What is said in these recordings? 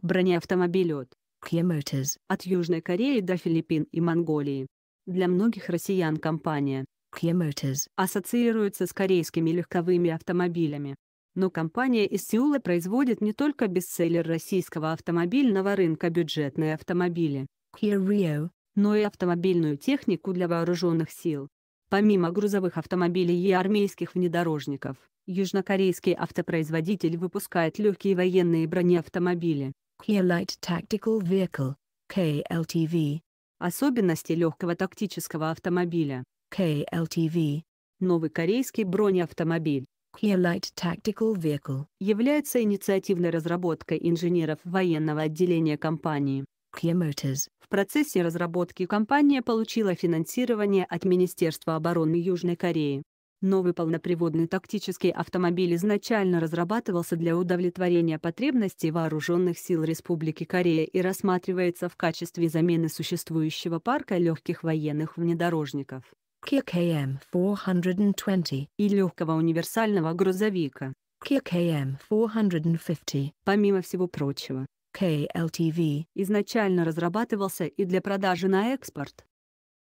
Бронеавтомобилет Motors от Южной Кореи до Филиппин и Монголии. Для многих россиян компания Kia Motors ассоциируется с корейскими легковыми автомобилями. Но компания из Сеула производит не только бестселлер российского автомобильного рынка бюджетные автомобили Kia Rio, но и автомобильную технику для вооруженных сил. Помимо грузовых автомобилей и армейских внедорожников, южнокорейский автопроизводитель выпускает легкие военные бронеавтомобили Clear Light Tactical Vehicle, KLTV. Особенности легкого тактического автомобиля. KLTV. Новый корейский бронеавтомобиль. Clear Light Tactical Vehicle. Является инициативной разработкой инженеров военного отделения компании. Clear В процессе разработки компания получила финансирование от Министерства обороны Южной Кореи. Новый полноприводный тактический автомобиль изначально разрабатывался для удовлетворения потребностей вооруженных сил Республики Корея и рассматривается в качестве замены существующего парка легких военных внедорожников KKM 420 и легкого универсального грузовика KKM 450 Помимо всего прочего, KLTV изначально разрабатывался и для продажи на экспорт.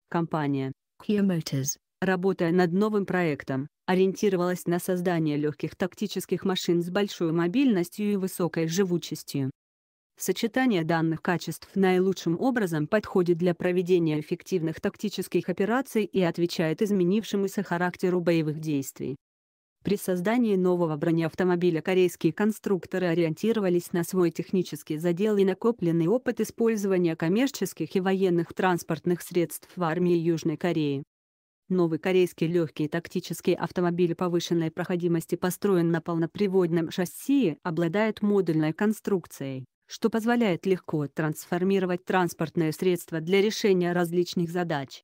Компания Kia Motors работая над новым проектом, ориентировалась на создание легких тактических машин с большой мобильностью и высокой живучестью. Сочетание данных качеств наилучшим образом подходит для проведения эффективных тактических операций и отвечает изменившемуся характеру боевых действий. При создании нового бронеавтомобиля корейские конструкторы ориентировались на свой технический задел и накопленный опыт использования коммерческих и военных транспортных средств в армии Южной Кореи. Новый корейский легкий тактический автомобиль повышенной проходимости построен на полноприводном шасси, обладает модульной конструкцией, что позволяет легко трансформировать транспортное средство для решения различных задач.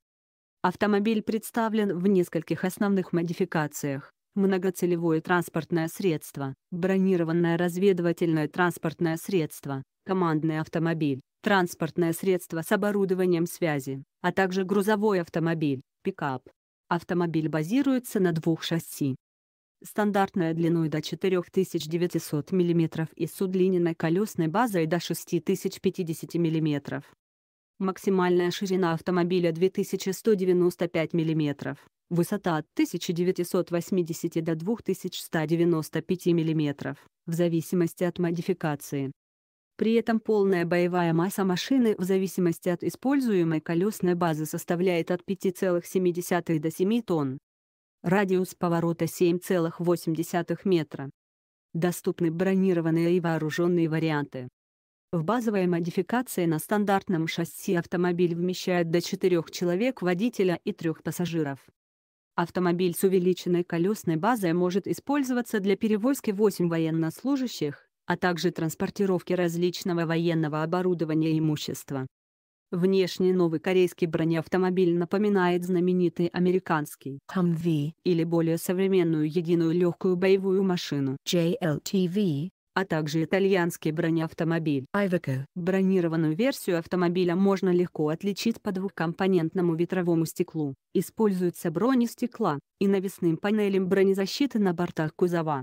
Автомобиль представлен в нескольких основных модификациях. Многоцелевое транспортное средство, бронированное разведывательное транспортное средство, командный автомобиль, транспортное средство с оборудованием связи, а также грузовой автомобиль, пикап. Автомобиль базируется на двух шасси. Стандартная длиной до 4900 мм и с удлиненной колесной базой до 6050 мм. Максимальная ширина автомобиля 2195 мм, высота от 1980 до 2195 мм, в зависимости от модификации. При этом полная боевая масса машины в зависимости от используемой колесной базы составляет от 5,7 до 7 тонн. Радиус поворота 7,8 метра. Доступны бронированные и вооруженные варианты. В базовой модификации на стандартном шасси автомобиль вмещает до 4 человек водителя и 3 пассажиров. Автомобиль с увеличенной колесной базой может использоваться для перевозки 8 военнослужащих, а также транспортировки различного военного оборудования и имущества. Внешне новый корейский бронеавтомобиль напоминает знаменитый американский Humvee или более современную единую легкую боевую машину JLTV, а также итальянский бронеавтомобиль Iveco. Бронированную версию автомобиля можно легко отличить по двухкомпонентному ветровому стеклу. Используется бронестекла и навесным панелям бронезащиты на бортах кузова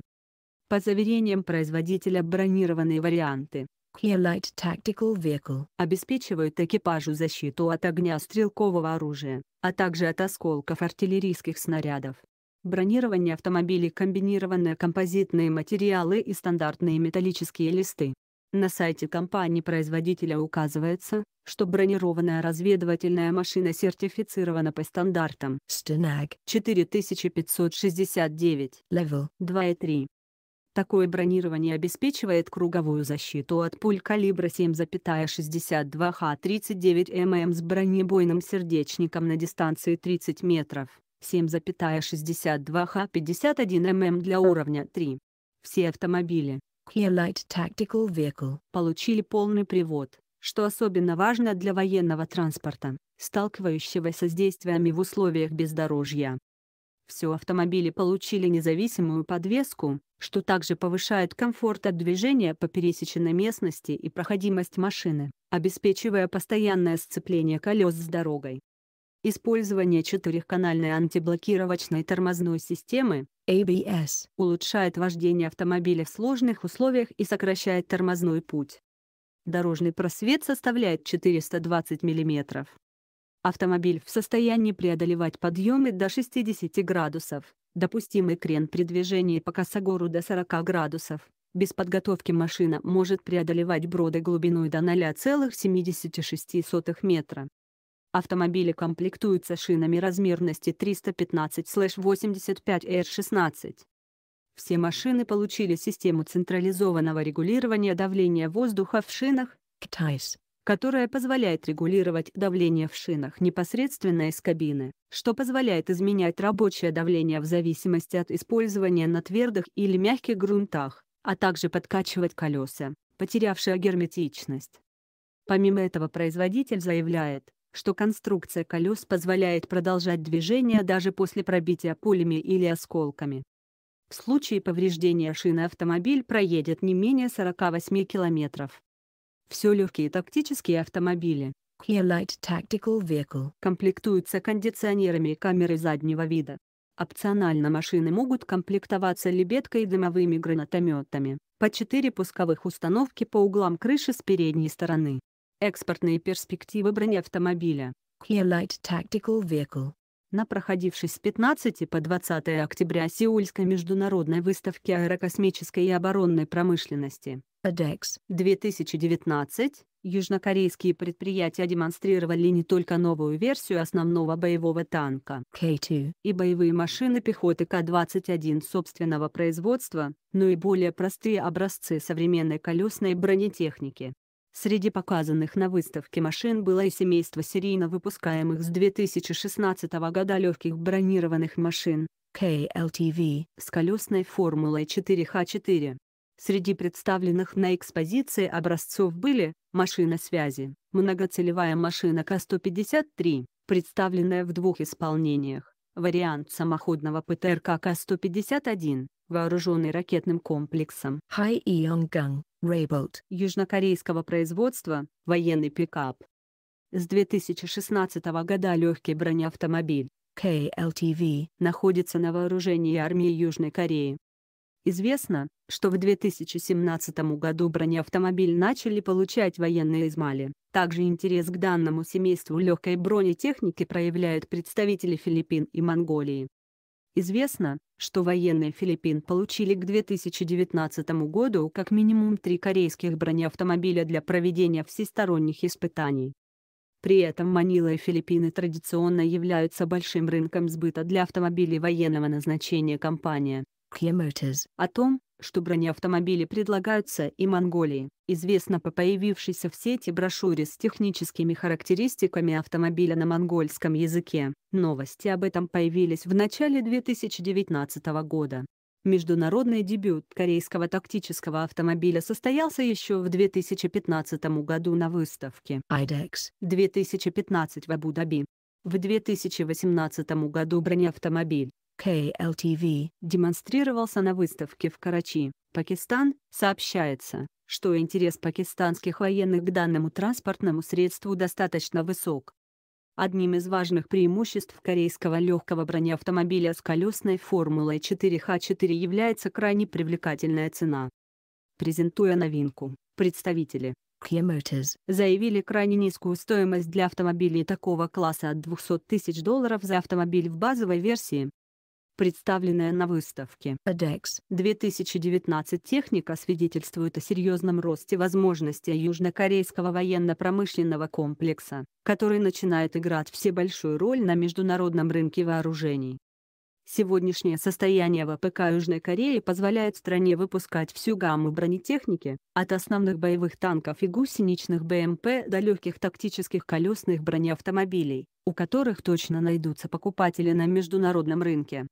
по заверениям производителя бронированные варианты Clearlight Tactical Vehicle обеспечивают экипажу защиту от огня стрелкового оружия, а также от осколков артиллерийских снарядов. Бронирование автомобилей комбинированные композитные материалы и стандартные металлические листы. На сайте компании-производителя указывается, что бронированная разведывательная машина сертифицирована по стандартам STANAG 4569 Level 2 и 3 Такое бронирование обеспечивает круговую защиту от пуль калибра 7,62 Х-39 ММ с бронебойным сердечником на дистанции 30 метров, 7,62 Х-51 ММ для уровня 3. Все автомобили Clearlight Tactical Vehicle получили полный привод, что особенно важно для военного транспорта, сталкивающегося с действиями в условиях бездорожья. Все автомобили получили независимую подвеску, что также повышает комфорт от движения по пересеченной местности и проходимость машины, обеспечивая постоянное сцепление колес с дорогой. Использование четырехканальной антиблокировочной тормозной системы ABS улучшает вождение автомобиля в сложных условиях и сокращает тормозной путь. Дорожный просвет составляет 420 мм. Автомобиль в состоянии преодолевать подъемы до 60 градусов, допустимый крен при движении по косогору до 40 градусов. Без подготовки машина может преодолевать броды глубиной до 0,76 метра. Автомобили комплектуются шинами размерности 315-85R16. Все машины получили систему централизованного регулирования давления воздуха в шинах КТАИС которая позволяет регулировать давление в шинах непосредственно из кабины, что позволяет изменять рабочее давление в зависимости от использования на твердых или мягких грунтах, а также подкачивать колеса, потерявшие герметичность. Помимо этого производитель заявляет, что конструкция колес позволяет продолжать движение даже после пробития пулями или осколками. В случае повреждения шины автомобиль проедет не менее 48 километров. Все легкие тактические автомобили Here Tactical Vehicle комплектуются кондиционерами и камерой заднего вида. Опционально машины могут комплектоваться лебедкой и дымовыми гранатометами, по 4 пусковых установки по углам крыши с передней стороны. Экспортные перспективы бронеавтомобиля Here Light Tactical Vehicle на проходившей с 15 по 20 октября Сеульской международной выставке аэрокосмической и оборонной промышленности TEDx 2019 южнокорейские предприятия демонстрировали не только новую версию основного боевого танка K2 и боевые машины пехоты К-21 собственного производства, но и более простые образцы современной колесной бронетехники. Среди показанных на выставке машин было и семейство серийно выпускаемых с 2016 года легких бронированных машин KLTV с колесной формулой 4Х4. Среди представленных на экспозиции образцов были машина связи, многоцелевая машина К-153, представленная в двух исполнениях, вариант самоходного ПТРК К-151, вооруженный ракетным комплексом Хай Йонган, Рейболт, южнокорейского производства, военный пикап. С 2016 года легкий бронеавтомобиль KLTV находится на вооружении армии Южной Кореи. Известно, что в 2017 году бронеавтомобиль начали получать военные из Мали. Также интерес к данному семейству легкой бронетехники проявляют представители Филиппин и Монголии. Известно, что военные Филиппин получили к 2019 году как минимум три корейских бронеавтомобиля для проведения всесторонних испытаний. При этом Манила и Филиппины традиционно являются большим рынком сбыта для автомобилей военного назначения компании Kia Motors. О том, что бронеавтомобили предлагаются и Монголии. Известно по появившейся в сети брошюре с техническими характеристиками автомобиля на монгольском языке. Новости об этом появились в начале 2019 года. Международный дебют корейского тактического автомобиля состоялся еще в 2015 году на выставке IDEX 2015 в Абу-Даби. В 2018 году бронеавтомобиль KLTV, демонстрировался на выставке в Карачи, Пакистан, сообщается, что интерес пакистанских военных к данному транспортному средству достаточно высок. Одним из важных преимуществ корейского легкого бронеавтомобиля с колесной формулой 4Х4 является крайне привлекательная цена. Презентуя новинку, представители Kia Motors заявили крайне низкую стоимость для автомобилей такого класса от 200 тысяч долларов за автомобиль в базовой версии, представленная на выставке ADEX 2019 техника свидетельствует о серьезном росте возможностей южнокорейского военно-промышленного комплекса, который начинает играть все большую роль на международном рынке вооружений. Сегодняшнее состояние ВПК Южной Кореи позволяет стране выпускать всю гамму бронетехники, от основных боевых танков и гусеничных БМП до легких тактических колесных бронеавтомобилей, у которых точно найдутся покупатели на международном рынке.